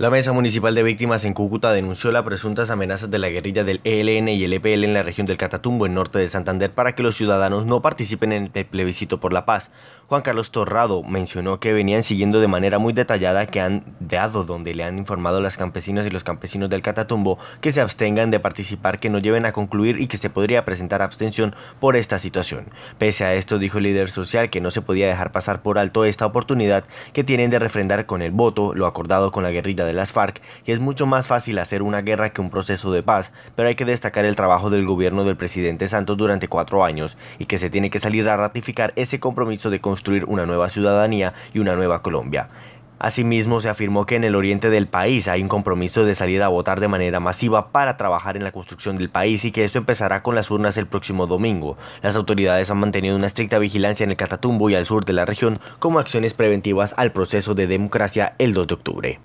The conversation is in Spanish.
La Mesa Municipal de Víctimas en Cúcuta denunció las presuntas amenazas de la guerrilla del ELN y el EPL en la región del Catatumbo, en norte de Santander, para que los ciudadanos no participen en el plebiscito por la paz. Juan Carlos Torrado mencionó que venían siguiendo de manera muy detallada que han donde le han informado las campesinas y los campesinos del Catatumbo que se abstengan de participar, que no lleven a concluir y que se podría presentar abstención por esta situación. Pese a esto, dijo el líder social que no se podía dejar pasar por alto esta oportunidad que tienen de refrendar con el voto lo acordado con la guerrilla de las FARC, que es mucho más fácil hacer una guerra que un proceso de paz, pero hay que destacar el trabajo del gobierno del presidente Santos durante cuatro años y que se tiene que salir a ratificar ese compromiso de construir una nueva ciudadanía y una nueva Colombia. Asimismo, se afirmó que en el oriente del país hay un compromiso de salir a votar de manera masiva para trabajar en la construcción del país y que esto empezará con las urnas el próximo domingo. Las autoridades han mantenido una estricta vigilancia en el Catatumbo y al sur de la región como acciones preventivas al proceso de democracia el 2 de octubre.